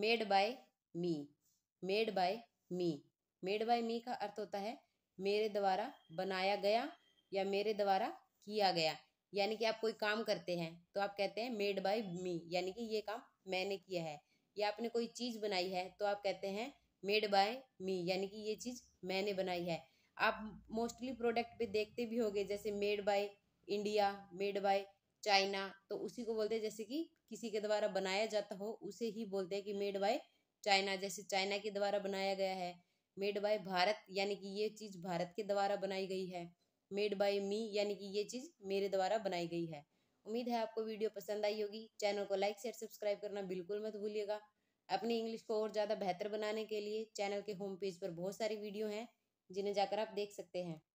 made by me made by me made by me का अर्थ होता है मेरे द्वारा बनाया गया या मेरे द्वारा किया गया यानी कि आप कोई काम करते हैं तो आप कहते हैं मेड बाय मी यानी कि ये काम मैंने किया है या आपने कोई चीज़ बनाई है तो आप कहते हैं मेड बाय मी यानी कि ये चीज़ मैंने बनाई है आप मोस्टली प्रोडक्ट पे देखते भी होंगे जैसे made by India made by China तो उसी को बोलते हैं जैसे कि किसी के द्वारा बनाया जाता हो उसे ही बोलते हैं कि मेड बाय चाइना जैसे चाइना के द्वारा बनाया गया है मेड बाय भारत यानी कि ये चीज़ भारत के द्वारा बनाई गई है मेड बाय मी यानी कि ये चीज़ मेरे द्वारा बनाई गई है उम्मीद है आपको वीडियो पसंद आई होगी चैनल को लाइक शेयर सब्सक्राइब करना बिल्कुल मत भूलिएगा अपनी इंग्लिश को और ज़्यादा बेहतर बनाने के लिए चैनल के होम पेज पर बहुत सारी वीडियो हैं जिन्हें जाकर आप देख सकते हैं